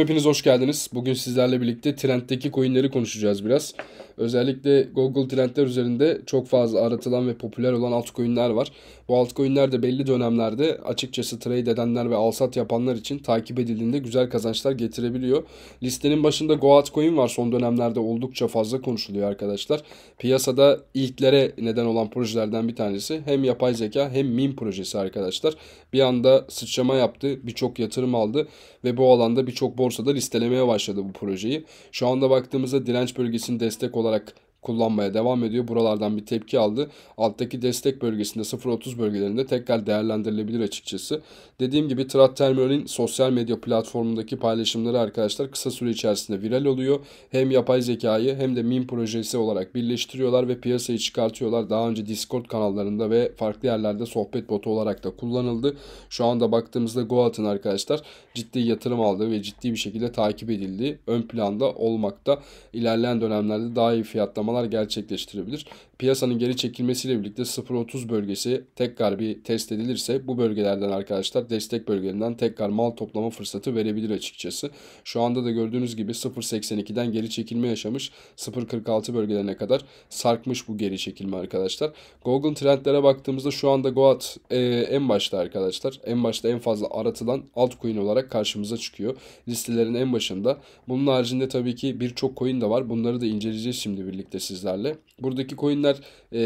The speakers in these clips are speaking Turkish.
hepiniz hoş geldiniz. Bugün sizlerle birlikte trenddeki coinleri konuşacağız biraz. Özellikle Google Trendler üzerinde çok fazla aratılan ve popüler olan altcoin'ler var. Bu altcoin'ler de belli dönemlerde açıkçası trade edenler ve alsat yapanlar için takip edildiğinde güzel kazançlar getirebiliyor. Listenin başında Goatcoin var son dönemlerde oldukça fazla konuşuluyor arkadaşlar. Piyasada ilklere neden olan projelerden bir tanesi hem yapay zeka hem meme projesi arkadaşlar. Bir anda sıçrama yaptı, birçok yatırım aldı ve bu alanda birçok borsada listelemeye başladı bu projeyi. Şu anda baktığımızda direnç bölgesinin destek olan like kullanmaya devam ediyor. Buralardan bir tepki aldı. Alttaki destek bölgesinde 0.30 bölgelerinde tekrar değerlendirilebilir açıkçası. Dediğim gibi Trat Terminal'in sosyal medya platformundaki paylaşımları arkadaşlar kısa süre içerisinde viral oluyor. Hem yapay zekayı hem de meme projesi olarak birleştiriyorlar ve piyasayı çıkartıyorlar. Daha önce Discord kanallarında ve farklı yerlerde sohbet botu olarak da kullanıldı. Şu anda baktığımızda Goat'ın arkadaşlar ciddi yatırım aldığı ve ciddi bir şekilde takip edildiği ön planda olmakta. İlerleyen dönemlerde daha iyi fiyatlama uygulamalar gerçekleştirebilir piyasanın geri çekilmesiyle birlikte 0.30 bölgesi tekrar bir test edilirse bu bölgelerden arkadaşlar destek bölgelerinden tekrar mal toplama fırsatı verebilir açıkçası. Şu anda da gördüğünüz gibi 0.82'den geri çekilme yaşamış 0.46 bölgelerine kadar sarkmış bu geri çekilme arkadaşlar. Google trendlere baktığımızda şu anda Goat e, en başta arkadaşlar en başta en fazla aratılan altcoin olarak karşımıza çıkıyor. Listelerin en başında. Bunun haricinde tabii ki birçok coin de var. Bunları da inceleyeceğiz şimdi birlikte sizlerle. Buradaki coinler that e,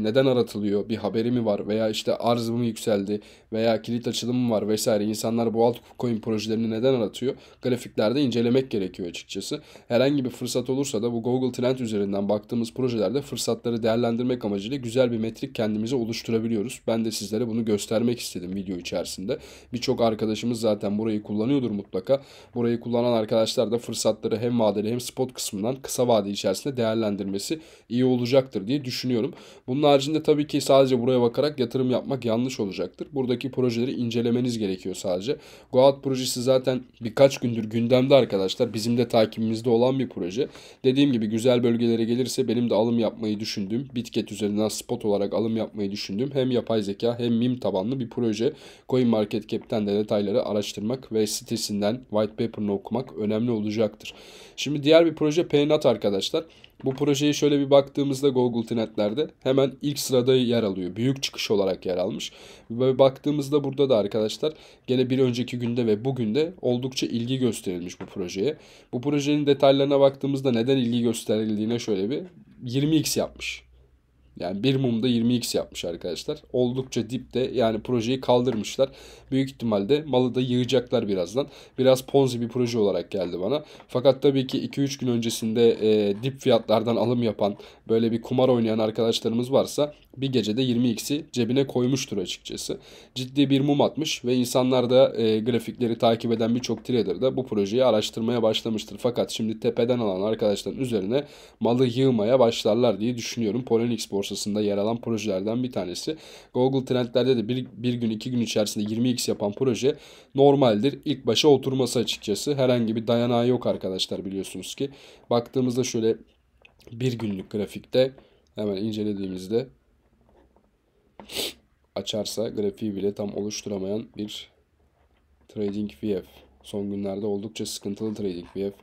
neden aratılıyor? Bir haberi mi var? Veya işte arzı mı yükseldi? Veya kilit açılımı var vesaire. İnsanlar bu altcoin projelerini neden aratıyor? Grafiklerde incelemek gerekiyor açıkçası. Herhangi bir fırsat olursa da bu Google Trend üzerinden baktığımız projelerde fırsatları değerlendirmek amacıyla güzel bir metrik kendimize oluşturabiliyoruz. Ben de sizlere bunu göstermek istedim video içerisinde. Birçok arkadaşımız zaten burayı kullanıyordur mutlaka. Burayı kullanan arkadaşlar da fırsatları hem vadeli hem spot kısmından kısa vade içerisinde değerlendirmesi iyi olacaktır diye düşünüyorum düşünüyorum. Bunun haricinde tabii ki sadece buraya bakarak yatırım yapmak yanlış olacaktır. Buradaki projeleri incelemeniz gerekiyor sadece. Goat projesi zaten birkaç gündür gündemde arkadaşlar. Bizim de takibimizde olan bir proje. Dediğim gibi güzel bölgelere gelirse benim de alım yapmayı düşündüğüm, Bitget üzerinden spot olarak alım yapmayı düşündüğüm hem yapay zeka hem mim tabanlı bir proje. CoinMarketCap'ten de detayları araştırmak ve sitesinden white paper'ını okumak önemli olacaktır. Şimdi diğer bir proje Paynat arkadaşlar. Bu projeye şöyle bir baktığımızda Google Trendler'de hemen ilk sırada yer alıyor. Büyük çıkış olarak yer almış. Ve baktığımızda burada da arkadaşlar gene bir önceki günde ve bugün de oldukça ilgi gösterilmiş bu projeye. Bu projenin detaylarına baktığımızda neden ilgi gösterildiğine şöyle bir 20x yapmış. Yani bir mumda 20x yapmış arkadaşlar. Oldukça dipte yani projeyi kaldırmışlar. Büyük ihtimalde malı da yığacaklar birazdan. Biraz ponzi bir proje olarak geldi bana. Fakat tabii ki 2-3 gün öncesinde e, dip fiyatlardan alım yapan böyle bir kumar oynayan arkadaşlarımız varsa bir gecede 20x'i cebine koymuştur açıkçası. Ciddi bir mum atmış ve insanlar da e, grafikleri takip eden birçok trader da bu projeyi araştırmaya başlamıştır. Fakat şimdi tepeden alan arkadaşların üzerine malı yığmaya başlarlar diye düşünüyorum. polenix borsasında yer alan projelerden bir tanesi. Google Trendler'de de bir, bir gün iki gün içerisinde 20x yapan proje normaldir. İlk başa oturması açıkçası. Herhangi bir dayanağı yok arkadaşlar biliyorsunuz ki. Baktığımızda şöyle bir günlük grafikte hemen incelediğimizde açarsa grafiği bile tam oluşturamayan bir trading VF. Son günlerde oldukça sıkıntılı trading VF.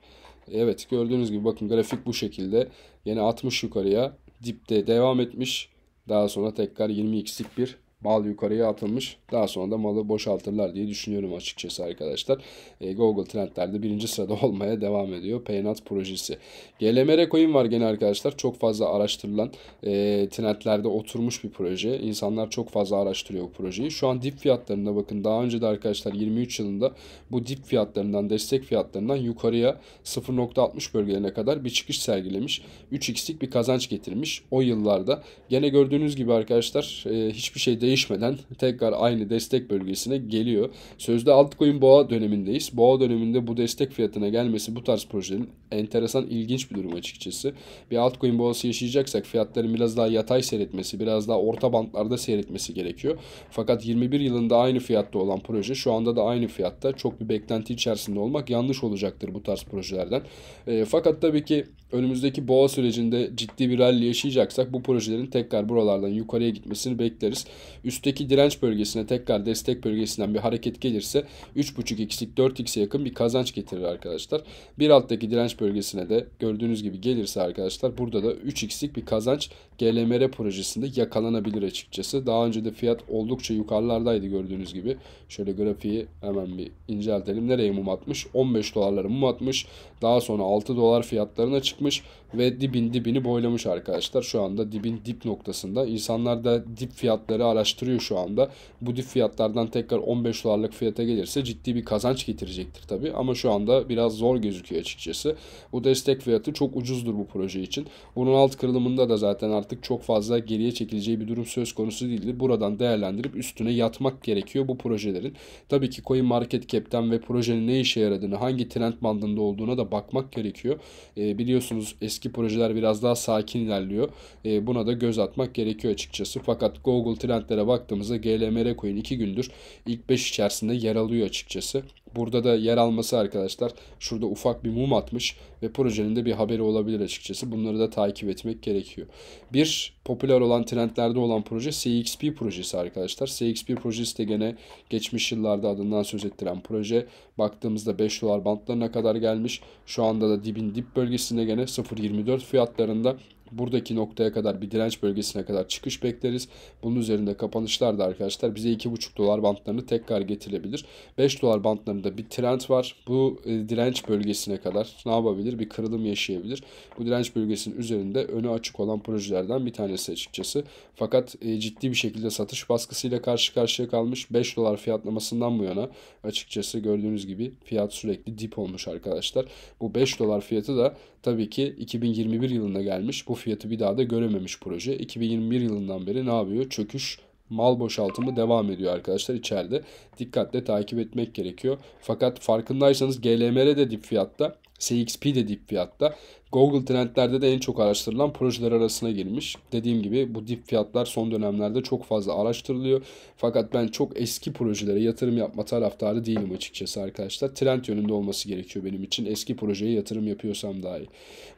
Evet gördüğünüz gibi bakın grafik bu şekilde. Yine 60 yukarıya dipte devam etmiş. Daha sonra tekrar 20x'lik bir bal yukarıya atılmış. Daha sonra da malı boşaltırlar diye düşünüyorum açıkçası arkadaşlar. E, Google Trendler'de birinci sırada olmaya devam ediyor. Paynat projesi. GLMR coin var gene arkadaşlar. Çok fazla araştırılan e, trendlerde oturmuş bir proje. İnsanlar çok fazla araştırıyor bu projeyi. Şu an dip fiyatlarında bakın daha önce de arkadaşlar 23 yılında bu dip fiyatlarından destek fiyatlarından yukarıya 0.60 bölgelerine kadar bir çıkış sergilemiş. 3x'lik bir kazanç getirmiş o yıllarda. Gene gördüğünüz gibi arkadaşlar e, hiçbir şey değil değişmeden tekrar aynı destek bölgesine geliyor. Sözde altcoin boğa dönemindeyiz. Boğa döneminde bu destek fiyatına gelmesi bu tarz projenin enteresan ilginç bir durum açıkçası. Bir altcoin boğası yaşayacaksak fiyatların biraz daha yatay seyretmesi, biraz daha orta bantlarda seyretmesi gerekiyor. Fakat 21 yılında aynı fiyatta olan proje şu anda da aynı fiyatta. Çok bir beklenti içerisinde olmak yanlış olacaktır bu tarz projelerden. E, fakat tabii ki önümüzdeki boğa sürecinde ciddi bir rally yaşayacaksak bu projelerin tekrar buralardan yukarıya gitmesini bekleriz. Üstteki direnç bölgesine tekrar destek bölgesinden bir hareket gelirse 3.5x'lik 4x'e yakın bir kazanç getirir arkadaşlar. Bir alttaki direnç bölgesine de gördüğünüz gibi gelirse arkadaşlar burada da 3x'lik bir kazanç GLMR projesinde yakalanabilir açıkçası. Daha önce de fiyat oldukça yukarılardaydı gördüğünüz gibi. Şöyle grafiği hemen bir inceltelim. Nereye mum atmış? 15 dolarlara mum atmış. Daha sonra 6 dolar fiyatlarına çıkmış ve dibin dibini boylamış arkadaşlar. Şu anda dibin dip noktasında. İnsanlar da dip fiyatları araştırıyor araştırıyor şu anda. Bu dip fiyatlardan tekrar 15 dolarlık fiyata gelirse ciddi bir kazanç getirecektir tabi Ama şu anda biraz zor gözüküyor açıkçası. Bu destek fiyatı çok ucuzdur bu proje için. Bunun alt kırılımında da zaten artık çok fazla geriye çekileceği bir durum söz konusu değildir. Buradan değerlendirip üstüne yatmak gerekiyor bu projelerin. Tabii ki Coin Market Cap'ten ve projenin ne işe yaradığını, hangi trend bandında olduğuna da bakmak gerekiyor. E, biliyorsunuz eski projeler biraz daha sakin ilerliyor. E, buna da göz atmak gerekiyor açıkçası. Fakat Google trendlere şöyle baktığımızda GLMR coin 2 gündür ilk 5 içerisinde yer alıyor açıkçası. Burada da yer alması arkadaşlar şurada ufak bir mum atmış ve projenin de bir haberi olabilir açıkçası. Bunları da takip etmek gerekiyor. Bir popüler olan trendlerde olan proje CXP projesi arkadaşlar. CXP projesi de gene geçmiş yıllarda adından söz ettiren proje. Baktığımızda 5 dolar bantlarına kadar gelmiş. Şu anda da dibin dip bölgesinde gene 0.24 fiyatlarında buradaki noktaya kadar bir direnç bölgesine kadar çıkış bekleriz. Bunun üzerinde kapanışlar da arkadaşlar bize 2,5 dolar bantlarını tekrar getirebilir. 5 dolar bantlarında bir trend var. Bu e, direnç bölgesine kadar ne yapabilir? Bir kırılım yaşayabilir. Bu direnç bölgesinin üzerinde önü açık olan projelerden bir tanesi açıkçası. Fakat e, ciddi bir şekilde satış baskısıyla karşı karşıya kalmış. 5 dolar fiyatlamasından bu yana açıkçası gördüğünüz gibi fiyat sürekli dip olmuş arkadaşlar. Bu 5 dolar fiyatı da Tabii ki 2021 yılında gelmiş bu fiyatı bir daha da görememiş proje. 2021 yılından beri ne yapıyor? Çöküş mal boşaltımı devam ediyor arkadaşlar içeride. Dikkatle takip etmek gerekiyor. Fakat farkındaysanız GLMR de dip fiyatta CXP de dip fiyatta. Google Trendler'de de en çok araştırılan projeler arasına girmiş. Dediğim gibi bu dip fiyatlar son dönemlerde çok fazla araştırılıyor. Fakat ben çok eski projelere yatırım yapma taraftarı değilim açıkçası arkadaşlar. Trend yönünde olması gerekiyor benim için. Eski projeye yatırım yapıyorsam dahi.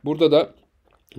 Burada da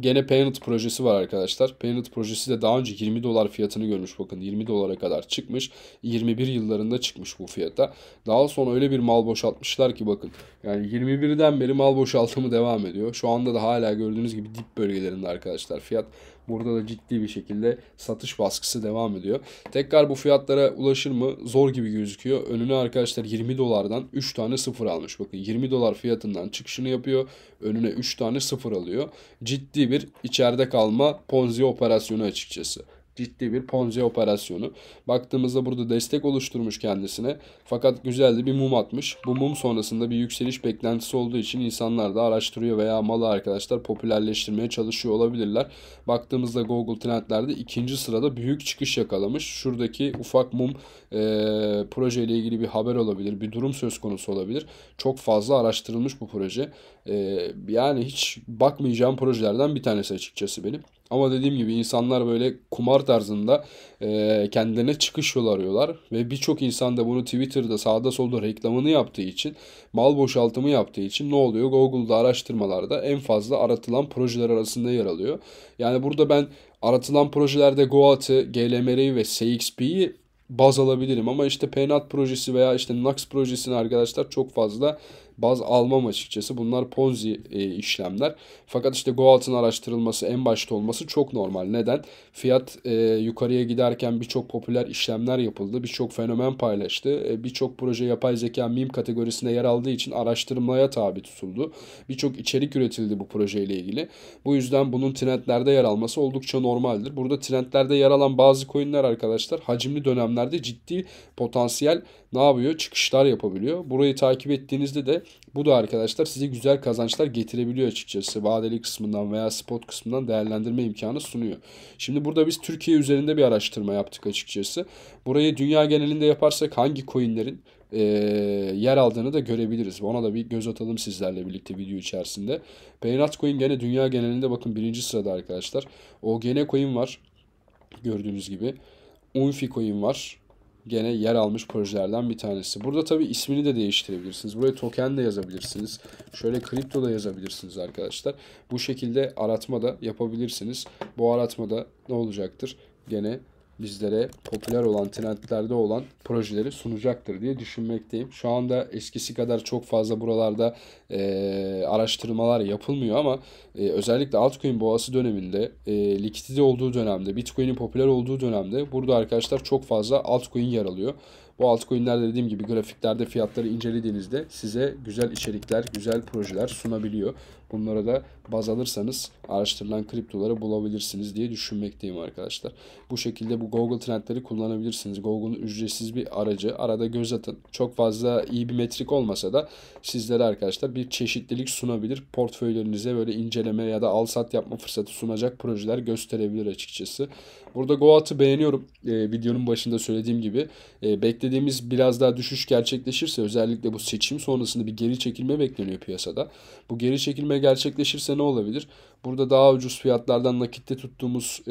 Gene Panet projesi var arkadaşlar. Panet projesi de daha önce 20 dolar fiyatını görmüş. Bakın 20 dolara kadar çıkmış. 21 yıllarında çıkmış bu fiyata. Daha sonra öyle bir mal boşaltmışlar ki bakın. Yani 21'den beri mal boşaltımı devam ediyor. Şu anda da hala gördüğünüz gibi dip bölgelerinde arkadaşlar. Fiyat Burada da ciddi bir şekilde satış baskısı devam ediyor. Tekrar bu fiyatlara ulaşır mı? Zor gibi gözüküyor. Önüne arkadaşlar 20 dolardan 3 tane sıfır almış. Bakın 20 dolar fiyatından çıkışını yapıyor. Önüne 3 tane sıfır alıyor. Ciddi bir içeride kalma ponzi operasyonu açıkçası ciddi bir ponzi operasyonu. Baktığımızda burada destek oluşturmuş kendisine. Fakat güzel de bir mum atmış. Bu mum sonrasında bir yükseliş beklentisi olduğu için insanlar da araştırıyor veya malı arkadaşlar popülerleştirmeye çalışıyor olabilirler. Baktığımızda Google Trendler'de ikinci sırada büyük çıkış yakalamış. Şuradaki ufak mum e, projeyle ilgili bir haber olabilir. Bir durum söz konusu olabilir. Çok fazla araştırılmış bu proje. E, yani hiç bakmayacağım projelerden bir tanesi açıkçası benim. Ama dediğim gibi insanlar böyle kumar tarzında e, kendilerine çıkış yol arıyorlar. Ve birçok insan da bunu Twitter'da sağda solda reklamını yaptığı için, mal boşaltımı yaptığı için ne oluyor? Google'da araştırmalarda en fazla aratılan projeler arasında yer alıyor. Yani burada ben aratılan projelerde Goat'ı, GLMR'yi ve CXP'yi baz alabilirim ama işte Peynat projesi veya işte Nax projesini arkadaşlar çok fazla baz almam açıkçası. Bunlar Ponzi e, işlemler. Fakat işte Goalt'ın araştırılması en başta olması çok normal. Neden? Fiyat e, yukarıya giderken birçok popüler işlemler yapıldı. Birçok fenomen paylaştı. E, birçok proje yapay zeka meme kategorisine yer aldığı için araştırmaya tabi tutuldu. Birçok içerik üretildi bu projeyle ilgili. Bu yüzden bunun trendlerde yer alması oldukça normaldir. Burada trendlerde yer alan bazı coinler arkadaşlar hacimli dönemler dönemlerde ciddi potansiyel ne yapıyor? Çıkışlar yapabiliyor. Burayı takip ettiğinizde de bu da arkadaşlar size güzel kazançlar getirebiliyor açıkçası. Vadeli kısmından veya spot kısmından değerlendirme imkanı sunuyor. Şimdi burada biz Türkiye üzerinde bir araştırma yaptık açıkçası. Burayı dünya genelinde yaparsak hangi coinlerin e, yer aldığını da görebiliriz. Ona da bir göz atalım sizlerle birlikte video içerisinde. Paynat Coin gene dünya genelinde bakın birinci sırada arkadaşlar. OGN Coin var gördüğünüz gibi. Unfi coin var. Gene yer almış projelerden bir tanesi. Burada tabi ismini de değiştirebilirsiniz. Buraya token de yazabilirsiniz. Şöyle kripto da yazabilirsiniz arkadaşlar. Bu şekilde aratma da yapabilirsiniz. Bu aratma da ne olacaktır? Gene bizlere popüler olan trendlerde olan projeleri sunacaktır diye düşünmekteyim. Şu anda eskisi kadar çok fazla buralarda e, araştırmalar yapılmıyor ama e, özellikle altcoin boğası döneminde e, likidite olduğu dönemde bitcoin'in popüler olduğu dönemde burada arkadaşlar çok fazla altcoin yer alıyor. Bu altcoin'ler dediğim gibi grafiklerde fiyatları incelediğinizde size güzel içerikler, güzel projeler sunabiliyor. Bunlara da baz alırsanız araştırılan kriptoları bulabilirsiniz diye düşünmekteyim arkadaşlar. Bu şekilde bu Google Trendleri kullanabilirsiniz. Google'un ücretsiz bir aracı. Arada göz atın. Çok fazla iyi bir metrik olmasa da sizlere arkadaşlar bir çeşitlilik sunabilir. Portföylerinize böyle inceleme ya da al sat yapma fırsatı sunacak projeler gösterebilir açıkçası. Burada Goat'ı beğeniyorum. E, videonun başında söylediğim gibi. E, beklediğimiz biraz daha düşüş gerçekleşirse özellikle bu seçim sonrasında bir geri çekilme bekleniyor piyasada. Bu geri çekilme görüşme gerçekleşirse ne olabilir? Burada daha ucuz fiyatlardan nakitte tuttuğumuz e,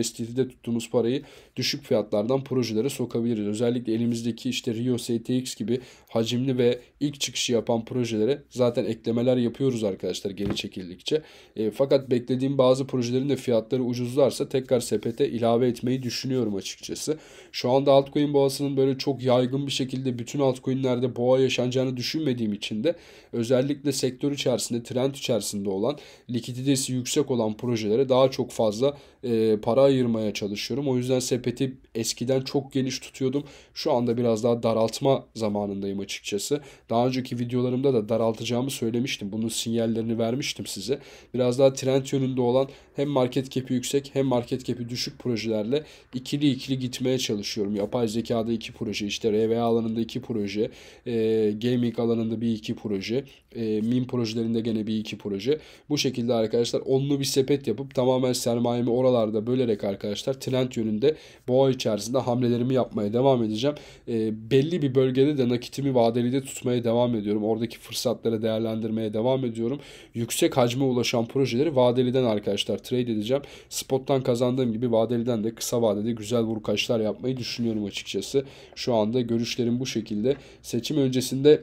USDT'de tuttuğumuz parayı düşük fiyatlardan projelere sokabiliriz. Özellikle elimizdeki işte Rio STX gibi hacimli ve ilk çıkışı yapan projelere zaten eklemeler yapıyoruz arkadaşlar geri çekildikçe. E, fakat beklediğim bazı projelerin de fiyatları ucuzlarsa tekrar sepete ilave etmeyi düşünüyorum açıkçası. Şu anda altcoin boğasının böyle çok yaygın bir şekilde bütün altcoinlerde boğa yaşanacağını düşünmediğim için de özellikle sektör içerisinde trend içerisinde olan, likiditesi yüksek olan projelere daha çok fazla e, para ayırmaya çalışıyorum. O yüzden sepeti eskiden çok geniş tutuyordum. Şu anda biraz daha daraltma zamanındayım açıkçası. Daha önceki videolarımda da daraltacağımı söylemiştim. Bunun sinyallerini vermiştim size. Biraz daha trend yönünde olan hem market cap'i yüksek hem market cap'i düşük projelerle ikili ikili gitmeye çalışıyorum. Yapay zekada iki proje, işte RV alanında iki proje, e, gaming alanında bir iki proje, e, meme projelerinde gene bir iki proje. Bu şekilde arkadaşlar onlu bir sepet yapıp tamamen sermayemi oralarda bölerek arkadaşlar trend yönünde boğa içerisinde hamlelerimi yapmaya devam edeceğim. E, belli bir bölgede de nakitimi vadeli de tutmaya devam ediyorum. Oradaki fırsatları değerlendirmeye devam ediyorum. Yüksek hacme ulaşan projeleri vadeliden arkadaşlar trade edeceğim. Spot'tan kazandığım gibi vadeliden de kısa vadede güzel vurkaçlar yapmayı düşünüyorum açıkçası. Şu anda görüşlerim bu şekilde. Seçim öncesinde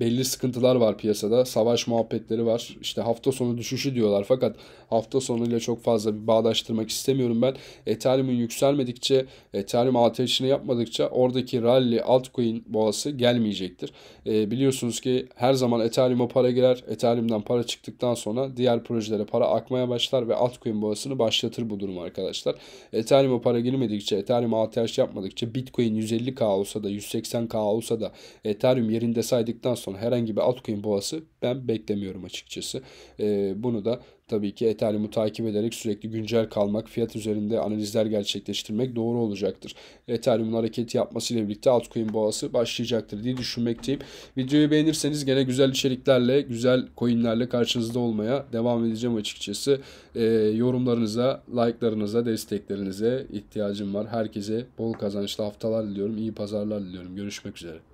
belli sıkıntılar var piyasada. Savaş muhabbetleri var. İşte hafta sonu düşüşü diyorlar. Fakat hafta sonuyla çok fazla bir bağdaştırmak istemiyorum ben. Ethereum'un yükselmedikçe, Ethereum ateşini yapmadıkça oradaki rally altcoin boğası gelmeyecektir. E, biliyorsunuz ki her zaman Ethereum'a para girer. Ethereum'dan para çıktıktan sonra diğer projelere para akmaya başlar ve altcoin boğasını başlatır bu durum arkadaşlar. Ethereum'a para girmedikçe, Ethereum ateş yapmadıkça Bitcoin 150k olsa da 180k olsa da Ethereum yerinde saydıktan olduktan sonra herhangi bir altcoin boğası ben beklemiyorum açıkçası. E, bunu da tabii ki Ethereum'u takip ederek sürekli güncel kalmak, fiyat üzerinde analizler gerçekleştirmek doğru olacaktır. Ethereum'un hareket yapmasıyla birlikte altcoin boğası başlayacaktır diye düşünmekteyim. Videoyu beğenirseniz gene güzel içeriklerle, güzel coinlerle karşınızda olmaya devam edeceğim açıkçası. E, yorumlarınıza, like'larınıza, desteklerinize ihtiyacım var. Herkese bol kazançlı haftalar diliyorum, iyi pazarlar diliyorum. Görüşmek üzere.